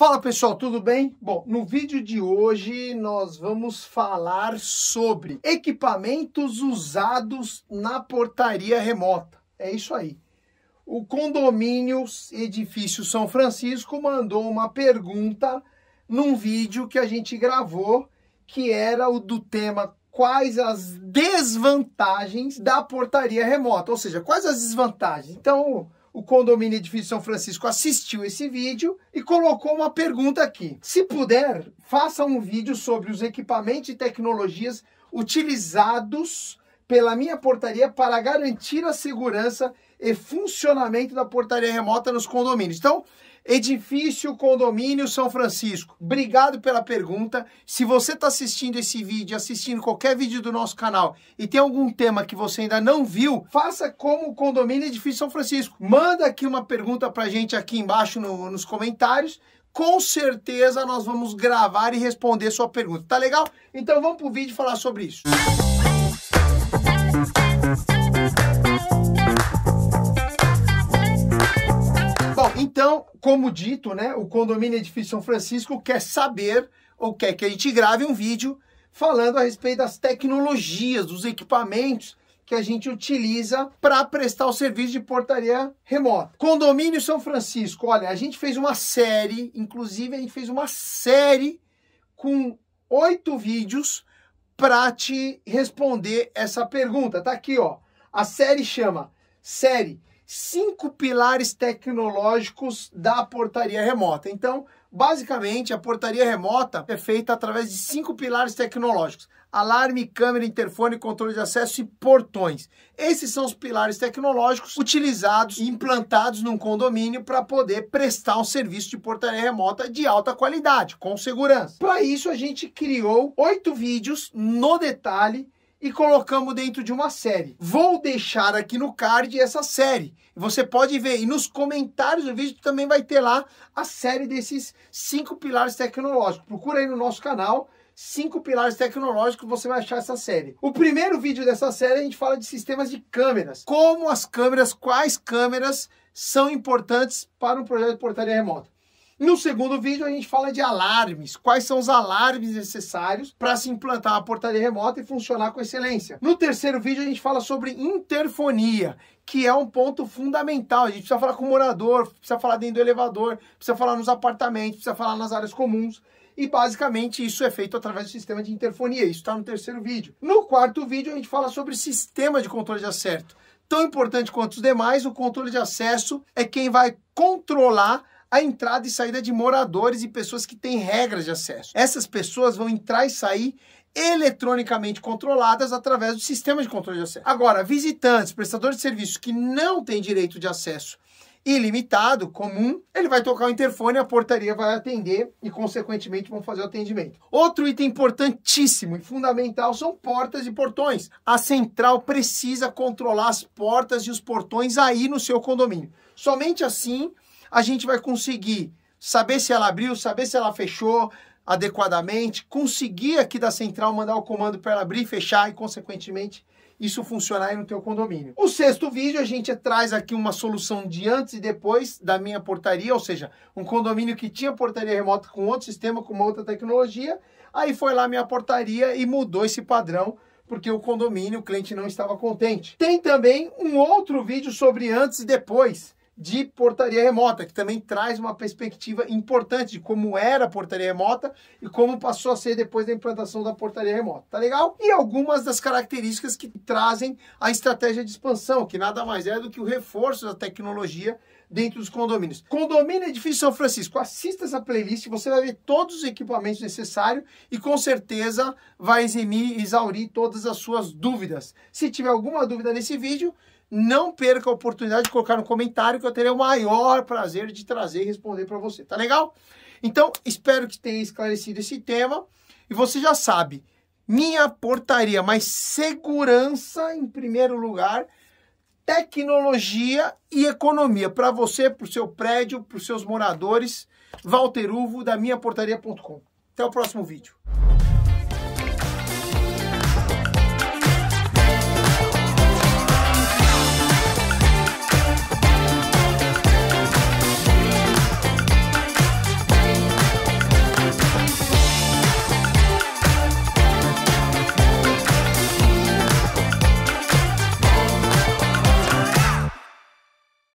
Fala pessoal, tudo bem? Bom, no vídeo de hoje nós vamos falar sobre equipamentos usados na portaria remota. É isso aí. O condomínio Edifício São Francisco mandou uma pergunta num vídeo que a gente gravou, que era o do tema quais as desvantagens da portaria remota, ou seja, quais as desvantagens. Então, o condomínio Edifício São Francisco assistiu esse vídeo e colocou uma pergunta aqui. Se puder, faça um vídeo sobre os equipamentos e tecnologias utilizados pela minha portaria para garantir a segurança e funcionamento da portaria remota nos condomínios. Então, Edifício Condomínio São Francisco. Obrigado pela pergunta. Se você está assistindo esse vídeo, assistindo qualquer vídeo do nosso canal e tem algum tema que você ainda não viu, faça como o Condomínio Edifício São Francisco. Manda aqui uma pergunta para a gente aqui embaixo no, nos comentários. Com certeza nós vamos gravar e responder sua pergunta. Tá legal? Então vamos para o vídeo falar sobre isso. Música Então, como dito, né, o condomínio Edifício São Francisco quer saber ou quer que a gente grave um vídeo falando a respeito das tecnologias, dos equipamentos que a gente utiliza para prestar o serviço de portaria remota. Condomínio São Francisco, olha, a gente fez uma série, inclusive a gente fez uma série com oito vídeos para te responder essa pergunta. Tá aqui, ó. A série chama Série cinco pilares tecnológicos da portaria remota. Então, basicamente, a portaria remota é feita através de cinco pilares tecnológicos: alarme, câmera, interfone, controle de acesso e portões. Esses são os pilares tecnológicos utilizados e implantados num condomínio para poder prestar um serviço de portaria remota de alta qualidade, com segurança. Para isso, a gente criou oito vídeos no detalhe e colocamos dentro de uma série. Vou deixar aqui no card essa série. Você pode ver, e nos comentários do vídeo também vai ter lá a série desses cinco pilares tecnológicos. Procura aí no nosso canal, cinco pilares tecnológicos, você vai achar essa série. O primeiro vídeo dessa série a gente fala de sistemas de câmeras. Como as câmeras, quais câmeras são importantes para um projeto de portaria remota. No segundo vídeo, a gente fala de alarmes. Quais são os alarmes necessários para se implantar a portaria remota e funcionar com excelência. No terceiro vídeo, a gente fala sobre interfonia, que é um ponto fundamental. A gente precisa falar com o morador, precisa falar dentro do elevador, precisa falar nos apartamentos, precisa falar nas áreas comuns. E basicamente isso é feito através do sistema de interfonia. Isso está no terceiro vídeo. No quarto vídeo, a gente fala sobre sistema de controle de acerto. Tão importante quanto os demais, o controle de acesso é quem vai controlar a entrada e saída de moradores e pessoas que têm regras de acesso. Essas pessoas vão entrar e sair eletronicamente controladas através do sistema de controle de acesso. Agora, visitantes, prestadores de serviços que não têm direito de acesso ilimitado, comum, ele vai tocar o interfone, a portaria vai atender e, consequentemente, vão fazer o atendimento. Outro item importantíssimo e fundamental são portas e portões. A central precisa controlar as portas e os portões aí no seu condomínio. Somente assim a gente vai conseguir saber se ela abriu, saber se ela fechou adequadamente, conseguir aqui da central mandar o comando para ela abrir, e fechar e, consequentemente, isso funcionar aí no teu condomínio. O sexto vídeo a gente traz aqui uma solução de antes e depois da minha portaria, ou seja, um condomínio que tinha portaria remota com outro sistema, com uma outra tecnologia, aí foi lá minha portaria e mudou esse padrão porque o condomínio, o cliente não estava contente. Tem também um outro vídeo sobre antes e depois de portaria remota, que também traz uma perspectiva importante de como era a portaria remota e como passou a ser depois da implantação da portaria remota, tá legal? E algumas das características que trazem a estratégia de expansão, que nada mais é do que o reforço da tecnologia dentro dos condomínios. Condomínio Edifício é São Francisco, assista essa playlist, você vai ver todos os equipamentos necessários e com certeza vai eximir, e exaurir todas as suas dúvidas. Se tiver alguma dúvida nesse vídeo, não perca a oportunidade de colocar no comentário que eu terei o maior prazer de trazer e responder para você, tá legal? Então, espero que tenha esclarecido esse tema e você já sabe, minha portaria, mas segurança em primeiro lugar tecnologia e economia para você, para o seu prédio, para os seus moradores. Walter Uvo, da minhaportaria.com. Até o próximo vídeo.